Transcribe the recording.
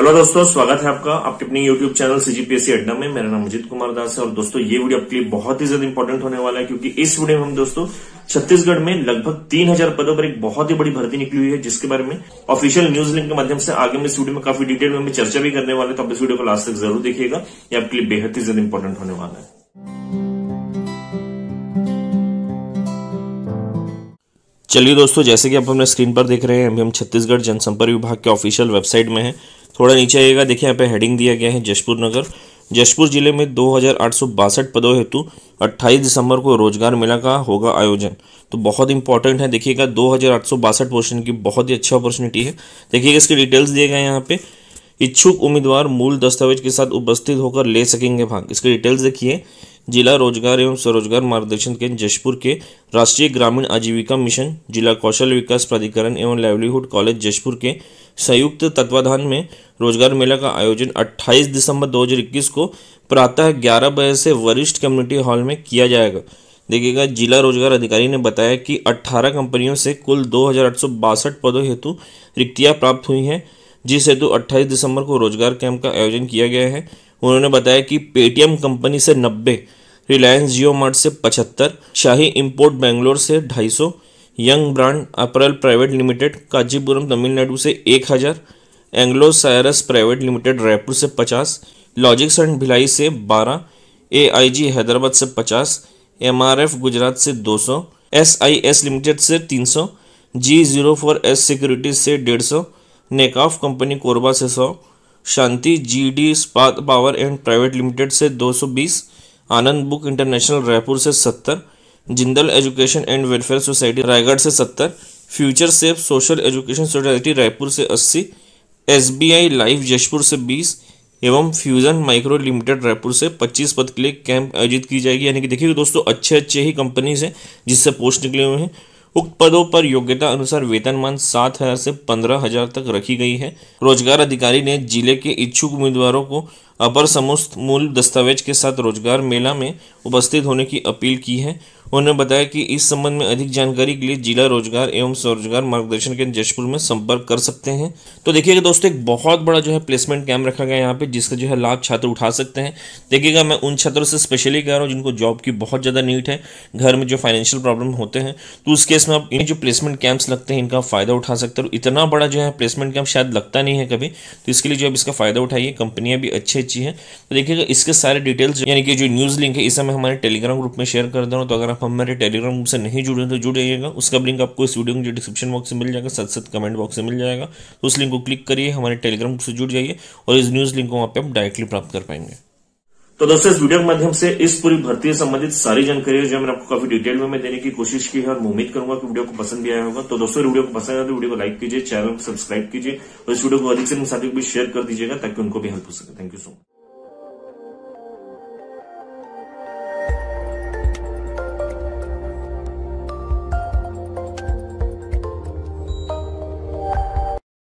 hello दोस्तों स्वागत है आपका आपके अपने यूट्यूब चैनल सीजीपीएससी अड्डा में मेरा नाम अजित कुमार दास है और दोस्तों ये वीडियो आपके लिए बहुत ही ज्यादा इंपॉर्टेंट होने वाला है क्योंकि इस वीडियो में हम दोस्तों छत्तीसगढ़ में लगभग 3000 पदों पर एक बहुत ही बड़ी भर्ती निकली हुई है जिसके बारे में ऑफिशियल न्यूज लिंक के माध्यम से आगे में इस वीडियो में काफी डिटेल में चर्चा भी करने वाले तो आप इस वीडियो को लास्ट तक जरूर देखिएगा ये आपके लिए बेहद ही ज्यादा इंपॉर्टेंट होने वाला है चलिए दोस्तों जैसे कि आप हमने स्क्रीन पर देख रहे हैं अभी हम छत्तीसगढ़ जनसंपर्क विभाग के ऑफिशियल वेबसाइट में हैं थोड़ा नीचे आइएगा देखिए यहाँ पे हेडिंग दिया गया है जशपुर नगर जशपुर जिले में दो पदों हेतु 28 दिसंबर को रोजगार मेला का होगा आयोजन तो बहुत इंपॉर्टेंट है देखिएगा दो पोर्शन की बहुत ही अच्छी अपॉर्चुनिटी है देखिएगा इसके डिटेल्स दिए गए यहाँ पे इच्छुक उम्मीदवार मूल दस्तावेज के साथ उपस्थित होकर ले सकेंगे भाग इसके डिटेल्स देखिए जिला रोजगार एवं स्वरोजगार मार्गदर्शन केंद्र जशपुर के राष्ट्रीय ग्रामीण आजीविका मिशन जिला कौशल विकास प्राधिकरण एवं लाइवलीहुड कॉलेज जशपुर के संयुक्त तत्वाधान में रोजगार मेला का आयोजन 28 दिसंबर 2021 को प्रातः ग्यारह बजे से वरिष्ठ कम्युनिटी हॉल में किया जाएगा देखिएगा जिला रोजगार अधिकारी ने बताया कि 18 कंपनियों से कुल दो पदों हेतु रिक्तियां प्राप्त हुई हैं जिस हेतु 28 दिसंबर को रोजगार कैंप का आयोजन किया गया है उन्होंने बताया कि पेटीएम कंपनी से नब्बे रिलायंस जियो मार्ट से पचहत्तर शाही इम्पोर्ट बेंगलोर से ढाई young brand apparel private limited Kajipuram Tamil Nadu से एक हज़ार Anglo Cyrus private limited Raipur से पचास लॉजिक्स एंड भिलाई से बारह ए आई जी हैदराबाद से पचास एम आर एफ गुजरात से दो सौ एस आई एस लिमिटेड से तीन सौ G zero four S securities से डेढ़ सौ नेकाफ कंपनी कोरबा से सौ Shanti G D Spat power and private limited से दो सौ बीस आनंद बुक इंटरनेशनल रायपुर से सत्तर Jindal education and welfare society Raigarh से सत्तर future safe social education society Raipur से अस्सी S B I life Jashpur से बीस एवं फ्यूज़न माइक्रो लिमिटेड रायपुर से 25 पद के लिए कैंप आयोजित की जाएगी यानी कि देखिए दोस्तों अच्छे अच्छे ही कंपनीज हैं जिससे पोस्ट निकले हुए हैं उक्त पदों पर योग्यता अनुसार वेतनमान सात हजार से पंद्रह हजार तक रखी गई है रोजगार अधिकारी ने जिले के इच्छुक उम्मीदवारों को अपर समस्त मूल दस्तावेज के साथ रोजगार मेला में उपस्थित होने की अपील की है उन्होंने बताया कि इस संबंध में अधिक जानकारी के लिए जिला रोजगार एवं स्वरोजगार मार्गदर्शन केंद्र जशपुर में संपर्क कर सकते हैं तो देखिएगा दोस्तों एक बहुत बड़ा जो है प्लेसमेंट कैंप रखा गया यहाँ पे जिसका जो है लाभ छात्र उठा सकते हैं देखिएगा मैं उन छात्रों से स्पेशली कह रहा हूँ जिनको जॉब की बहुत ज़्यादा नीड है घर में जो फाइनेंशियल प्रॉब्लम होते हैं तो उसके केस में आप इन जो प्लेसमेंट कैंप्स लगते हैं इनका फ़ायदा उठा सकते हो इतना बड़ा जो है प्लेसमेंट कैंप शायद लगता नहीं है कभी तो इसके लिए जो आप इसका फ़ायदा उठाइए कंपनियां भी अच्छी अच्छी हैं तो देखिएगा इसके सारे डिटेल्स यानी कि जो न्यूज़ लिंक है इसे मैं हमारे टेलीग्राम ग्रुप में शेयर कर दे रहा हूँ तो अगर आप हमारे टेलीग्राम ग्रुप से नहीं जुड़े तो जुड़ जाइएगा उसका लिंक आपको इस वीडियो में डिस्क्रिप्शन बॉक्स में मिल जाएगा साथ साथ कमेंट बॉक्स में मिल जाएगा तो उस लिंक को क्लिक करिए हमारे टेलीग्राम ग्रुप से जुड़ जाइए और इस न्यूज़ लिंक को वहाँ पर आप डायरेक्टली प्राप्त कर पाएंगे तो दोस्तों इस वीडियो के माध्यम से इस पूरी भर्ती से संबंधित सारी जानकारी जो मैंने आपको काफी डिटेल में मैं देने की कोशिश की है और उम्मीद करूंगा कि वीडियो को पसंद भी आया होगा तो दोस्तों वीडियो को पसंद आया तो वीडियो को लाइक कीजिए चैनल को सब्सक्राइब कीजिए और इस वीडियो को अधिक से अधिक साथियों को भी शेयर कर दीजिएगा ताकि उनको भी हेल्प हो सके थैंक यू सो मच